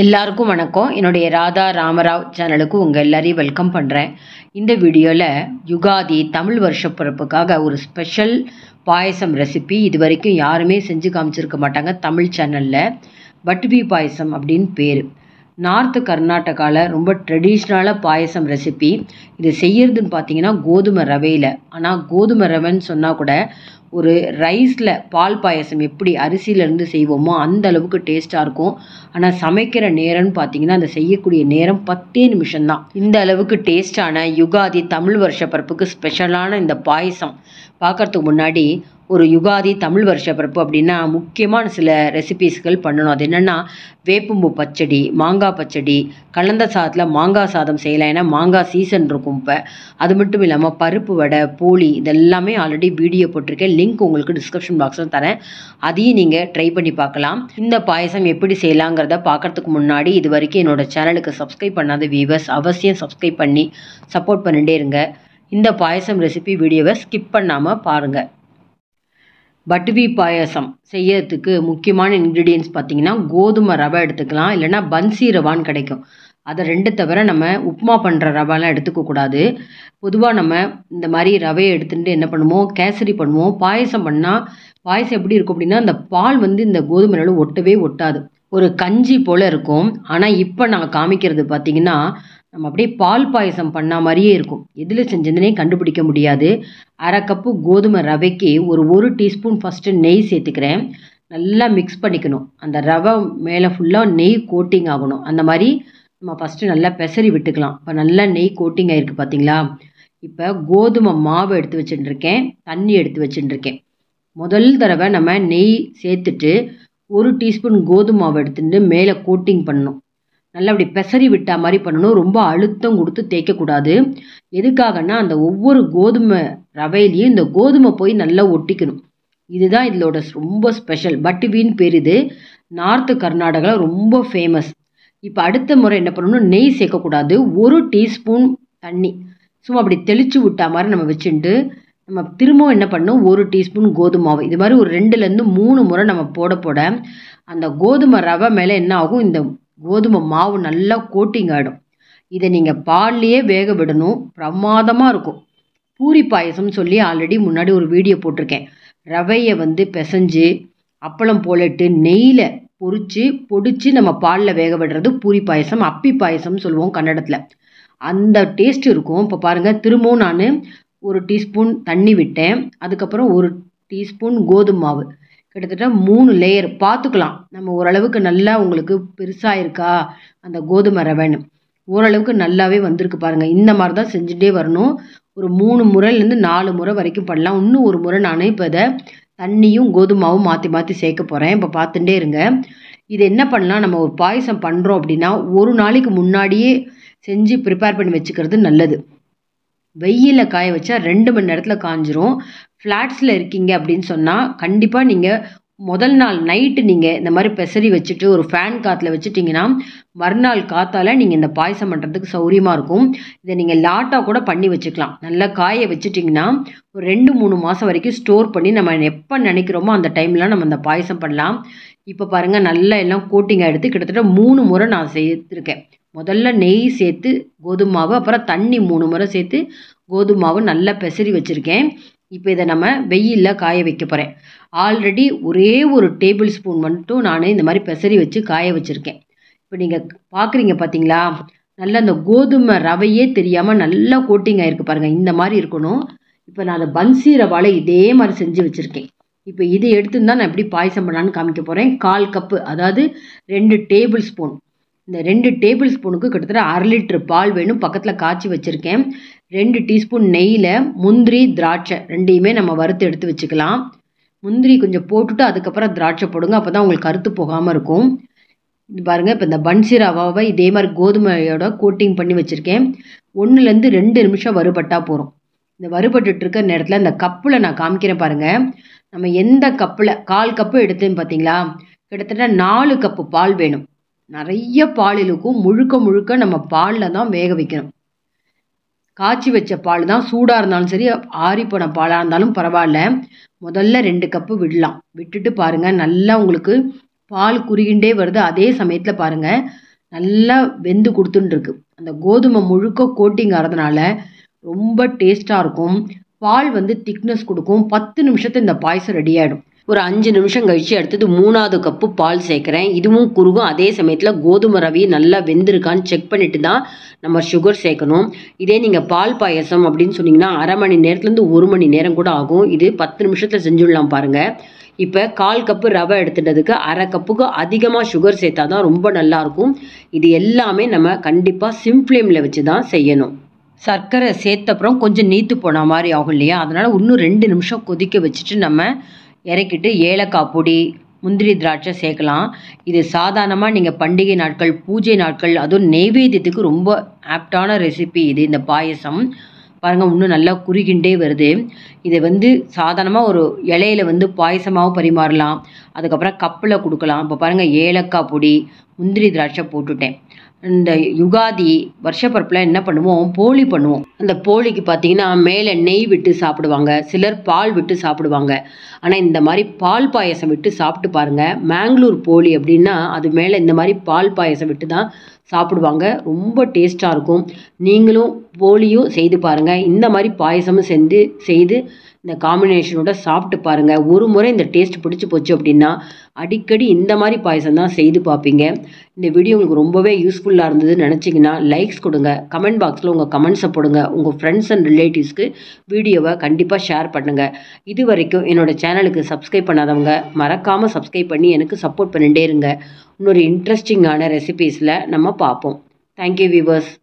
எல்லாருக்கும் வணக்கம் என்னுடைய ராதா ராமராவ் சேனலுக்கு உங்கள் எல்லாரையும் வெல்கம் பண்ணுறேன் இந்த வீடியோவில் யுகாதி தமிழ் வருஷ பிறப்புக்காக ஒரு ஸ்பெஷல் பாயசம் ரெசிபி இது வரைக்கும் யாருமே செஞ்சு காமிச்சிருக்க மாட்டாங்க தமிழ் சேனலில் பட்டுபி பாயசம் அப்படின்னு பேர் நார்த்து கர்நாடகாவில் ரொம்ப ட்ரெடிஷ்னலாக பாயசம் ரெசிபி இது செய்யறதுன்னு பார்த்தீங்கன்னா கோதுமை ரவையில் ஆனால் கோதுமை ரவைன்னு சொன்னால் கூட ஒரு ரைஸில் பால் பாயசம் எப்படி அரிசியிலேருந்து செய்வோமோ அந்த அளவுக்கு டேஸ்ட்டாக இருக்கும் ஆனால் சமைக்கிற நேரம்னு பார்த்தீங்கன்னா அந்த செய்யக்கூடிய நேரம் பத்தே நிமிஷம்தான் இந்த அளவுக்கு டேஸ்டான யுகாதி தமிழ் வருஷ பரப்புக்கு ஸ்பெஷலான இந்த பாயசம் பார்க்குறதுக்கு முன்னாடி ஒரு யுகாதி தமிழ் வருஷ பிறப்பு அப்படின்னா முக்கியமான சில ரெசிபீஸ்கள் பண்ணணும் அது என்னென்னா வேப்பம்பூ பச்சடி மாங்காய் பச்சடி கலந்த சாதத்தில் மாங்காய் சாதம் செய்யலாம் ஏன்னா மாங்காய் சீசன் இருக்கும் இப்போ அது மட்டும் இல்லாமல் பருப்பு வடை போலி இதெல்லாமே ஆல்ரெடி வீடியோ போட்டிருக்கேன் லிங்க் உங்களுக்கு டிஸ்கிரிப்ஷன் பாக்ஸில் தரேன் அதையும் நீங்கள் ட்ரை பண்ணி பார்க்கலாம் இந்த பாயசம் எப்படி செய்யலாங்கிறத பார்க்குறதுக்கு முன்னாடி இது வரைக்கும் என்னோடய சேனலுக்கு சப்ஸ்கிரைப் பண்ணாத வியூவர்ஸ் அவசியம் சப்ஸ்கிரைப் பண்ணி சப்போர்ட் பண்ணிகிட்டே இருங்க இந்த பாயசம் ரெசிபி வீடியோவை ஸ்கிப் பண்ணாமல் பாருங்கள் பட்டுவி பாயசம் செய்யறதுக்கு முக்கியமான இன்க்ரீடியன்ஸ் பார்த்தீங்கன்னா கோதுமை ரவை எடுத்துக்கலாம் இல்லைனா பன்சி ரவான்னு கிடைக்கும் அதை ரெண்டு தவிர நம்ம உப்புமா பண்ணுற ரவாலாம் எடுத்துக்கக்கூடாது பொதுவாக நம்ம இந்த மாதிரி ரவையை எடுத்துகிட்டு என்ன பண்ணுவோம் கேசரி பண்ணுவோம் பாயசம் பண்ணால் பாயசம் எப்படி இருக்கும் அப்படின்னா அந்த பால் வந்து இந்த கோதுமை அளவு ஒட்டவே ஒட்டாது ஒரு கஞ்சி போல் இருக்கும் ஆனால் இப்போ நாங்கள் காமிக்கிறது பார்த்திங்கன்னா நம்ம அப்படியே பால் பாயசம் பண்ணா மாதிரியே இருக்கும் எதில் செஞ்சதுனே கண்டுபிடிக்க முடியாது அரை கப்பு கோதுமை ரவைக்கு ஒரு ஒரு டீஸ்பூன் ஃபஸ்ட்டு நெய் சேர்த்துக்கிறேன் நல்லா மிக்ஸ் பண்ணிக்கணும் அந்த ரவை மேலே ஃபுல்லாக நெய் கோட்டிங் ஆகணும் அந்த மாதிரி நம்ம ஃபஸ்ட்டு நல்லா பெசரி விட்டுக்கலாம் இப்போ நல்லா நெய் கோட்டிங் ஆகிருக்கு பார்த்தீங்களா இப்போ கோதுமை மாவு எடுத்து வச்சுட்டுருக்கேன் தண்ணி எடுத்து வச்சுட்டுருக்கேன் முதல் தடவை நம்ம நெய் சேர்த்துட்டு ஒரு டீஸ்பூன் கோதுமை மாவு எடுத்துட்டு மேலே கோட்டிங் பண்ணணும் நல்லா அப்படி பெசரி விட்டா மாதிரி பண்ணணும் ரொம்ப அழுத்தம் கொடுத்து தேய்க்கக்கூடாது எதுக்காகனா அந்த ஒவ்வொரு கோதுமை ரவையிலையும் இந்த கோதுமை போய் நல்லா ஒட்டிக்கணும் இதுதான் இதோட ரொம்ப ஸ்பெஷல் பட்டு வீண் பெரிது நார்த்து கர்நாடகாவில் ரொம்ப ஃபேமஸ் இப்போ அடுத்த முறை என்ன பண்ணணும் நெய் சேர்க்கக்கூடாது ஒரு டீஸ்பூன் தண்ணி சும்மா அப்படி தெளித்து விட்டா மாதிரி நம்ம வச்சுட்டு நம்ம திரும்பவும் என்ன பண்ணணும் ஒரு டீஸ்பூன் கோதுமாவு இது மாதிரி ஒரு ரெண்டுலேருந்து மூணு முறை நம்ம போட போட அந்த கோதுமை ரவை மேலே என்ன ஆகும் இந்த கோதுமை மாவு நல்லா கோட்டிங் ஆகிடும் இதை நீங்கள் பால்லையே வேக விடணும் பிரமாதமாக இருக்கும் பூரி பாயசம்னு சொல்லி ஆல்ரெடி முன்னாடி ஒரு வீடியோ போட்டிருக்கேன் ரவையை வந்து பிசைஞ்சு அப்பளம் போலட்டு நெய்யில் பொறிச்சு பொடிச்சு நம்ம பாலில் வேக விடுறது பூரி பாயசம் அப்பி பாயசம்னு சொல்லுவோம் கன்னடத்தில் அந்த டேஸ்ட் இருக்கும் இப்போ பாருங்கள் திரும்பவும் நான் ஒரு டீஸ்பூன் தண்ணி விட்டேன் அதுக்கப்புறம் ஒரு டீஸ்பூன் கோதுமை மாவு கிட்டத்தட்ட மூணு லேயர் பார்த்துக்கலாம் நம்ம ஓரளவுக்கு நல்லா உங்களுக்கு பெருசாக இருக்கா அந்த கோதுமை ரவன் ஓரளவுக்கு நல்லாவே வந்திருக்கு பாருங்கள் இந்த மாதிரி தான் செஞ்சுட்டே வரணும் ஒரு மூணு முறையிலேருந்து நாலு முறை வரைக்கும் பண்ணலாம் இன்னும் ஒரு முறை நான் இப்போ இதை தண்ணியும் கோதுமாவும் மாற்றி மாற்றி சேர்க்க போகிறேன் இப்போ பார்த்துட்டே இருங்க இது என்ன பண்ணலாம் நம்ம ஒரு பாயசம் பண்ணுறோம் அப்படின்னா ஒரு நாளைக்கு முன்னாடியே செஞ்சு ப்ரிப்பேர் பண்ணி வச்சுக்கிறது நல்லது வெயிலில் காய வச்சா ரெண்டு மணி நேரத்தில் காஞ்சிரும் ஃப்ளாட்ஸில் இருக்கீங்க அப்படின்னு சொன்னால் கண்டிப்பாக நீங்கள் முதல் நாள் நைட்டு நீங்கள் இந்த மாதிரி பெசரி வச்சுட்டு ஒரு ஃபேன் காற்றுல வச்சுட்டிங்கன்னா மறுநாள் காற்றால் நீங்கள் இந்த பாயசம் பண்ணுறதுக்கு சௌரியமாக இருக்கும் இதை நீங்கள் லாட்டாக கூட பண்ணி வச்சுக்கலாம் நல்லா காய வச்சுட்டிங்கன்னா ஒரு ரெண்டு மூணு மாதம் வரைக்கும் ஸ்டோர் பண்ணி நம்ம எப்போ நினைக்கிறோமோ அந்த டைம்லாம் நம்ம அந்த பாயசம் பண்ணலாம் இப்போ பாருங்கள் நல்லா எல்லாம் கோட்டிங்காக எடுத்து கிட்டத்தட்ட மூணு முறை நான் சேர்த்துருக்கேன் முதல்ல நெய் சேர்த்து கோதுமாவு அப்புறம் தண்ணி மூணு முறை சேர்த்து கோதுமாவு நல்லா பெசரி வச்சுருக்கேன் இப்போ இதை நம்ம வெயிலில் காய வைக்க போகிறேன் ஆல்ரெடி ஒரே ஒரு டேபிள் ஸ்பூன் மட்டும் நான் இந்த மாதிரி பெசரி வச்சு காய வச்சுருக்கேன் இப்போ நீங்கள் பார்க்குறீங்க பார்த்தீங்களா நல்லா அந்த கோதுமை ரவையே தெரியாமல் நல்லா கோட்டிங் ஆகிருக்கு பாருங்கள் இந்த மாதிரி இருக்கணும் இப்போ நான் அதை பன்சி ரவாலை இதே மாதிரி செஞ்சு வச்சுருக்கேன் இப்போ இதை எடுத்து தான் நான் எப்படி பாயசம் பண்ணலான்னு காமிக்க போகிறேன் கால் கப்பு அதாவது ரெண்டு டேபிள் ஸ்பூன் இந்த ரெண்டு டேபிள் ஸ்பூனுக்கு கிட்டத்தட்ட அரை லிட்ரு பால் வேணும் பக்கத்தில் காய்ச்சி வச்சுருக்கேன் ரெண்டு டீஸ்பூன் நெய்யில் முந்திரி திராட்சை ரெண்டையுமே நம்ம வறுத்து எடுத்து வச்சுக்கலாம் முந்திரி கொஞ்சம் போட்டுட்டு அதுக்கப்புறம் திராட்சை போடுங்க அப்போ தான் உங்களுக்கு கருத்து போகாமல் இருக்கும் இது பாருங்கள் இப்போ இந்த பன்சிராவாவை இதே மாதிரி கோதுமையோட கோட்டிங் பண்ணி வச்சுருக்கேன் ஒன்றுலேருந்து ரெண்டு நிமிஷம் வறுபட்டால் போகிறோம் இந்த வறுபட்டுட்டு நேரத்தில் இந்த கப்பில் நான் காமிக்கிறேன் பாருங்கள் நம்ம எந்த கப்பில் கால் கப்பு எடுத்தேன்னு பார்த்தீங்களா கிட்டத்தட்ட நாலு கப்பு பால் வேணும் நிறைய பால் இழுக்கும் முழுக்க முழுக்க நம்ம பாலில் தான் வேக வைக்கணும் காய்ச்சி வச்ச பால் தான் சூடாக இருந்தாலும் சரி ஆறிப்போன பாலாக இருந்தாலும் பரவாயில்ல முதல்ல ரெண்டு கப்பு விடலாம் விட்டுட்டு பாருங்கள் நல்லா உங்களுக்கு பால் குறுகிண்டே வருது அதே சமயத்தில் பாருங்கள் நல்லா வெந்து கொடுத்துட்டுருக்கு அந்த கோதுமை முழுக்க கோட்டிங் ஆகிறதுனால ரொம்ப டேஸ்ட்டாக இருக்கும் பால் வந்து திக்னஸ் கொடுக்கும் பத்து நிமிஷத்து இந்த பாயசம் ரெடி ஆகிடும் ஒரு அஞ்சு நிமிஷம் கழித்து அடுத்தது மூணாவது கப்பு பால் சேர்க்குறேன் இதுவும் குறுகும் அதே சமயத்தில் கோதுமை ரவி நல்லா வெந்திருக்கான்னு செக் பண்ணிட்டு தான் நம்ம சுகர் சேர்க்கணும் இதே நீங்கள் பால் பாயசம் அப்படின்னு சொன்னிங்கன்னா அரை மணி நேரத்துலேருந்து ஒரு மணி நேரம் கூட ஆகும் இது பத்து நிமிஷத்தில் செஞ்சுடலாம் பாருங்கள் இப்போ கால் கப்பு ரவை எடுத்துட்டதுக்கு அரை கப்புக்கு அதிகமாக சுகர் சேர்த்தா தான் ரொம்ப நல்லாயிருக்கும் இது எல்லாமே நம்ம கண்டிப்பாக சிம் ஃப்ளேமில் வச்சு தான் செய்யணும் சர்க்கரை சேர்த்தப்புறம் கொஞ்சம் நீத்து போன மாதிரி ஆகும் இல்லையா அதனால் இன்னும் ரெண்டு நிமிஷம் கொதிக்க வச்சுட்டு நம்ம இறக்கிட்டு ஏலக்காய் பொடி முந்திரி திராட்சை சேர்க்கலாம் இது சாதாரணமாக நீங்கள் பண்டிகை நாட்கள் பூஜை நாட்கள் அதுவும் நெய்வேத்தியத்துக்கு ரொம்ப ஆப்டான ரெசிபி இது இந்த பாயசம் பாருங்கள் இன்னும் நல்லா குறுகின்றே வருது இதை வந்து சாதாரணமாக ஒரு இலையில வந்து பாயசமாகவும் பரிமாறலாம் அதுக்கப்புறம் கப்பில் கொடுக்கலாம் இப்போ பாருங்கள் ஏலக்காய் பொடி முந்திரி திராட்சை போட்டுட்டேன் இந்த யுகாதி வருஷ என்ன பண்ணுவோம் போலி பண்ணுவோம் அந்த போலிக்கு பார்த்தீங்கன்னா மேலே நெய் விட்டு சாப்பிடுவாங்க சிலர் பால் விட்டு சாப்பிடுவாங்க ஆனால் இந்த மாதிரி பால் பாயசம் விட்டு சாப்பிட்டு பாருங்கள் மேங்களூர் போலி அப்படின்னா அது மேலே இந்த மாதிரி பால் பாயசம் விட்டு தான் சாப்பிடுவாங்க ரொம்ப டேஸ்ட்டாக இருக்கும் நீங்களும் போலியும் செய்து பாருங்கள் இந்த மாதிரி பாயசமும் செஞ்சு செய்து இந்த காம்பினேஷனோட சாப்பிட்டு பாருங்கள் ஒரு முறை இந்த டேஸ்ட் பிடிச்சி போச்சு அப்படின்னா அடிக்கடி இந்த மாதிரி பாயசம் தான் செய்து பார்ப்பீங்க இந்த வீடியோ உங்களுக்கு ரொம்பவே யூஸ்ஃபுல்லாக இருந்ததுன்னு நினச்சிங்கன்னா லைக்ஸ் கொடுங்க கமெண்ட் பாக்ஸில் உங்கள் கமெண்ட்ஸை போடுங்க உங்கள் ஃப்ரெண்ட்ஸ் அண்ட் ரிலேட்டிவ்ஸ்க்கு வீடியோவை கண்டிப்பாக ஷேர் பண்ணுங்கள் இது வரைக்கும் என்னோடய சேனலுக்கு சப்ஸ்கிரைப் பண்ணாதவங்க மறக்காமல் சப்ஸ்கிரைப் பண்ணி எனக்கு சப்போர்ட் பண்ணிகிட்டே இருங்க இன்னொரு இன்ட்ரெஸ்டிங்கான ரெசிபீஸில் நம்ம பார்ப்போம் தேங்க்யூ வியூவர்ஸ்